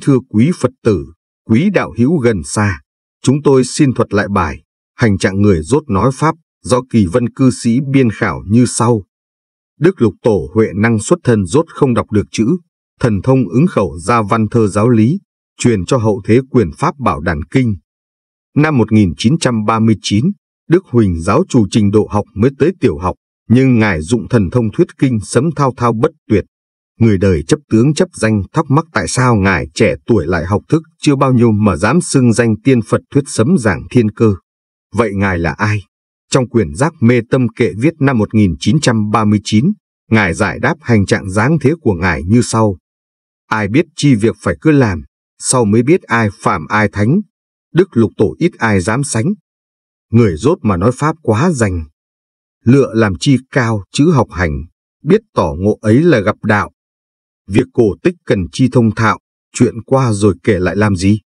thưa quý Phật tử, quý đạo hữu gần xa, chúng tôi xin thuật lại bài Hành trạng người rốt nói Pháp do kỳ vân cư sĩ biên khảo như sau. Đức lục tổ huệ năng xuất thân rốt không đọc được chữ, thần thông ứng khẩu ra văn thơ giáo lý, truyền cho hậu thế quyền Pháp bảo đàn kinh. Năm 1939, Đức Huỳnh giáo chủ trình độ học mới tới tiểu học, nhưng Ngài dụng thần thông thuyết kinh sấm thao thao bất tuyệt, người đời chấp tướng chấp danh thắc mắc tại sao ngài trẻ tuổi lại học thức chưa bao nhiêu mà dám xưng danh tiên Phật thuyết sấm giảng thiên cơ. Vậy ngài là ai? Trong quyển giác mê tâm kệ viết năm 1939, ngài giải đáp hành trạng dáng thế của ngài như sau. Ai biết chi việc phải cứ làm, sau mới biết ai phạm ai thánh, đức lục tổ ít ai dám sánh. Người rốt mà nói pháp quá dành, lựa làm chi cao chứ học hành, biết tỏ ngộ ấy là gặp đạo, Việc cổ tích cần chi thông thạo, chuyện qua rồi kể lại làm gì?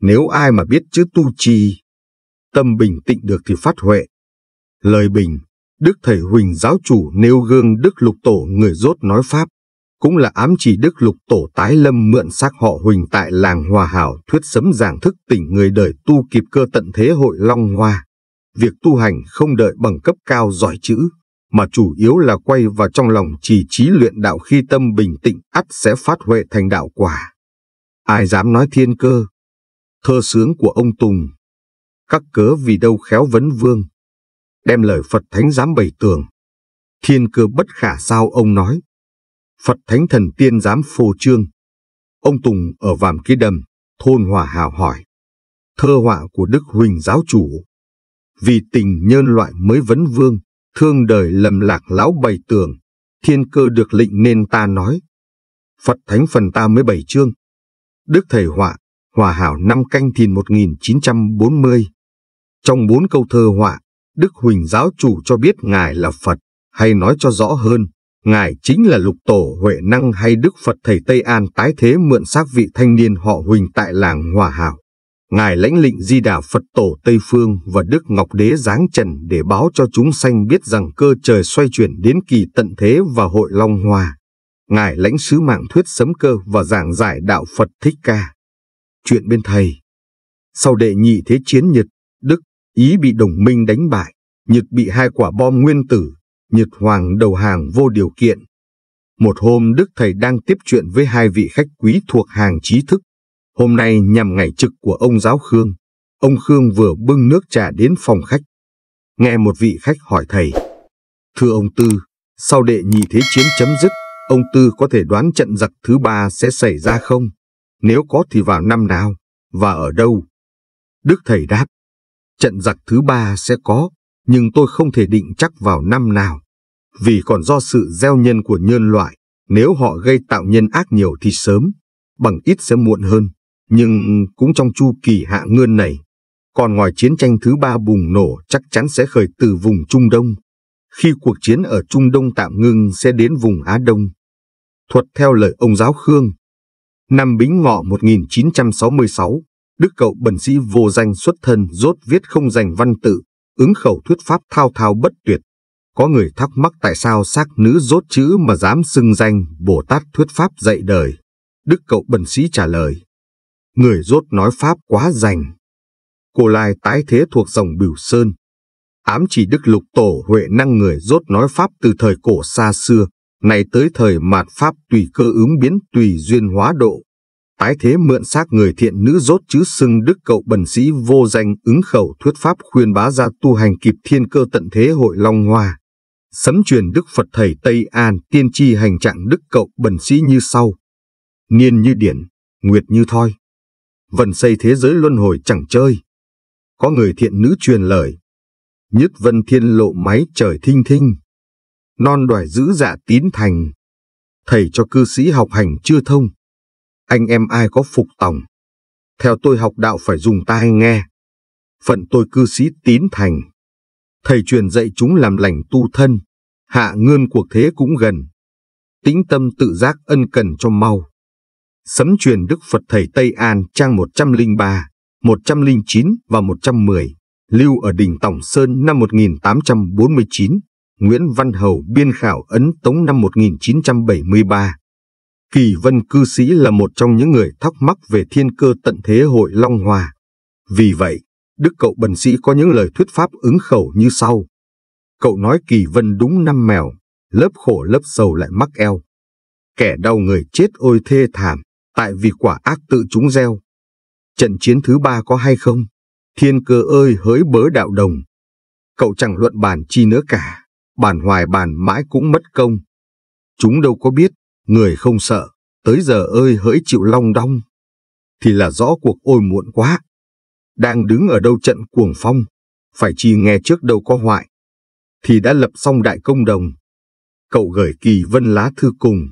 Nếu ai mà biết chữ tu trì, tâm bình tịnh được thì phát huệ. Lời bình, Đức Thầy Huỳnh giáo chủ nêu gương Đức Lục Tổ người rốt nói Pháp, cũng là ám chỉ Đức Lục Tổ tái lâm mượn xác họ Huỳnh tại làng Hòa Hảo thuyết sấm giảng thức tỉnh người đời tu kịp cơ tận thế hội Long Hoa. Việc tu hành không đợi bằng cấp cao giỏi chữ, mà chủ yếu là quay vào trong lòng trì trí luyện đạo khi tâm bình tĩnh ắt sẽ phát huệ thành đạo quả. Ai dám nói thiên cơ? Thơ sướng của ông Tùng. Các cớ vì đâu khéo vấn vương. Đem lời Phật Thánh dám bày tường. Thiên cơ bất khả sao ông nói. Phật Thánh thần tiên dám phô trương. Ông Tùng ở vàm ký đầm, thôn hòa hào hỏi. Thơ họa của Đức Huỳnh giáo chủ. Vì tình nhân loại mới vấn vương thương đời lầm lạc lão bày tường, thiên cơ được lịnh nên ta nói. Phật Thánh phần ta mới bảy chương. Đức Thầy Họa, Hòa Hảo năm canh thìn 1940. Trong bốn câu thơ họa, Đức Huỳnh giáo chủ cho biết Ngài là Phật, hay nói cho rõ hơn, Ngài chính là lục tổ Huệ Năng hay Đức Phật Thầy Tây An tái thế mượn xác vị thanh niên họ Huỳnh tại làng Hòa Hảo. Ngài lãnh lệnh Di Đà Phật Tổ Tây Phương và Đức Ngọc Đế giáng trần để báo cho chúng sanh biết rằng cơ trời xoay chuyển đến kỳ tận thế và hội long hòa. Ngài lãnh sứ mạng thuyết sấm cơ và giảng giải đạo Phật Thích Ca. Chuyện bên thầy. Sau đệ nhị thế chiến Nhật, Đức, Ý bị đồng minh đánh bại, Nhật bị hai quả bom nguyên tử, Nhật Hoàng đầu hàng vô điều kiện. Một hôm Đức Thầy đang tiếp chuyện với hai vị khách quý thuộc hàng trí thức Hôm nay nhằm ngày trực của ông giáo Khương, ông Khương vừa bưng nước trà đến phòng khách. Nghe một vị khách hỏi thầy, Thưa ông Tư, sau đệ nhị thế chiến chấm dứt, ông Tư có thể đoán trận giặc thứ ba sẽ xảy ra không? Nếu có thì vào năm nào? Và ở đâu? Đức thầy đáp, trận giặc thứ ba sẽ có, nhưng tôi không thể định chắc vào năm nào. Vì còn do sự gieo nhân của nhân loại, nếu họ gây tạo nhân ác nhiều thì sớm, bằng ít sẽ muộn hơn. Nhưng cũng trong chu kỳ hạ ngươn này, còn ngoài chiến tranh thứ ba bùng nổ chắc chắn sẽ khởi từ vùng Trung Đông. Khi cuộc chiến ở Trung Đông tạm ngưng sẽ đến vùng Á Đông. Thuật theo lời ông giáo Khương, năm Bính Ngọ 1966, đức cậu bần sĩ vô danh xuất thân rốt viết không dành văn tự, ứng khẩu thuyết pháp thao thao bất tuyệt. Có người thắc mắc tại sao xác nữ rốt chữ mà dám xưng danh Bồ Tát thuyết pháp dạy đời. Đức cậu bần sĩ trả lời người rốt nói Pháp quá rành. cô lai tái thế thuộc dòng biểu Sơn, ám chỉ Đức Lục Tổ Huệ năng người rốt nói Pháp từ thời cổ xa xưa, nay tới thời mạt Pháp tùy cơ ứng biến tùy duyên hóa độ. Tái thế mượn xác người thiện nữ rốt chứ xưng đức cậu bần sĩ vô danh ứng khẩu thuyết pháp khuyên bá ra tu hành kịp thiên cơ tận thế hội Long Hoa. Sấm truyền đức Phật thầy Tây An tiên tri hành trạng đức cậu bần sĩ như sau. Niên như điển, nguyệt như thoi, vần xây thế giới luân hồi chẳng chơi. Có người thiện nữ truyền lời, nhất vân thiên lộ máy trời thinh thinh, non đoài giữ dạ tín thành, thầy cho cư sĩ học hành chưa thông, anh em ai có phục tòng. Theo tôi học đạo phải dùng tai nghe, phận tôi cư sĩ tín thành. Thầy truyền dạy chúng làm lành tu thân, hạ ngươn cuộc thế cũng gần. Tĩnh tâm tự giác ân cần cho mau. Sấm truyền Đức Phật Thầy Tây An trang 103, 109 và 110, lưu ở đỉnh Tổng Sơn năm 1849, Nguyễn Văn Hầu biên khảo ấn tống năm 1973. Kỳ Vân Cư Sĩ là một trong những người thắc mắc về thiên cơ tận thế hội Long Hòa. Vì vậy, Đức Cậu Bần Sĩ có những lời thuyết pháp ứng khẩu như sau. Cậu nói Kỳ Vân đúng năm mèo, lớp khổ lớp sầu lại mắc eo. Kẻ đau người chết ôi thê thảm, tại vì quả ác tự chúng gieo. Trận chiến thứ ba có hay không? Thiên cơ ơi hỡi bớ đạo đồng. Cậu chẳng luận bàn chi nữa cả, bàn hoài bàn mãi cũng mất công. Chúng đâu có biết, người không sợ, tới giờ ơi hỡi chịu long đong. Thì là rõ cuộc ôi muộn quá. Đang đứng ở đâu trận cuồng phong, phải chi nghe trước đâu có hoại. Thì đã lập xong đại công đồng. Cậu gửi kỳ vân lá thư cùng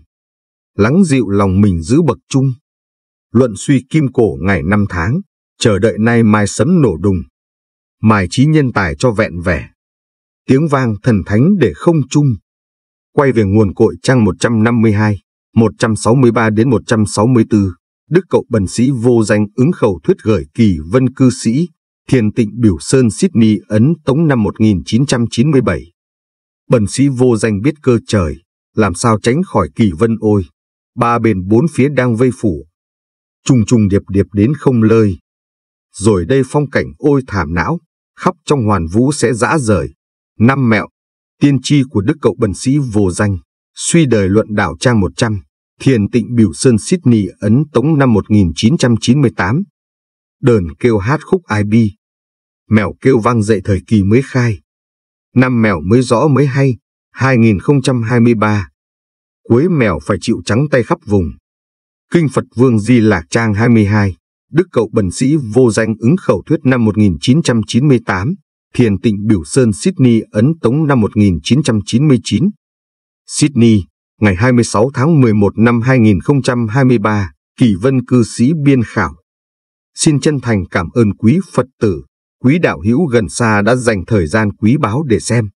lắng dịu lòng mình giữ bậc trung Luận suy kim cổ ngày năm tháng, chờ đợi nay mai sấm nổ đùng. Mài trí nhân tài cho vẹn vẻ. Tiếng vang thần thánh để không chung. Quay về nguồn cội trang 152, 163 đến 164, Đức Cậu Bần Sĩ vô danh ứng khẩu thuyết gửi kỳ vân cư sĩ, thiền tịnh biểu sơn Sydney Ấn Tống năm 1997. Bần Sĩ vô danh biết cơ trời, làm sao tránh khỏi kỳ vân ôi ba bên bốn phía đang vây phủ. Trùng trùng điệp điệp đến không lơi. Rồi đây phong cảnh ôi thảm não, khắp trong hoàn vũ sẽ dã rời. Năm mẹo, tiên tri của đức cậu bần sĩ vô danh, suy đời luận đảo trang 100, thiền tịnh biểu sơn Sydney Ấn Tống năm 1998. Đờn kêu hát khúc IB. Mèo kêu vang dậy thời kỳ mới khai. Năm mèo mới rõ mới hay, 2023 quấy mèo phải chịu trắng tay khắp vùng. Kinh Phật Vương Di Lạc Trang 22, Đức Cậu Bần Sĩ Vô Danh ứng khẩu thuyết năm 1998, Thiền Tịnh Biểu Sơn Sydney Ấn Tống năm 1999. Sydney, ngày 26 tháng 11 năm 2023, Kỳ Vân Cư Sĩ Biên Khảo. Xin chân thành cảm ơn quý Phật tử, quý đạo hữu gần xa đã dành thời gian quý báu để xem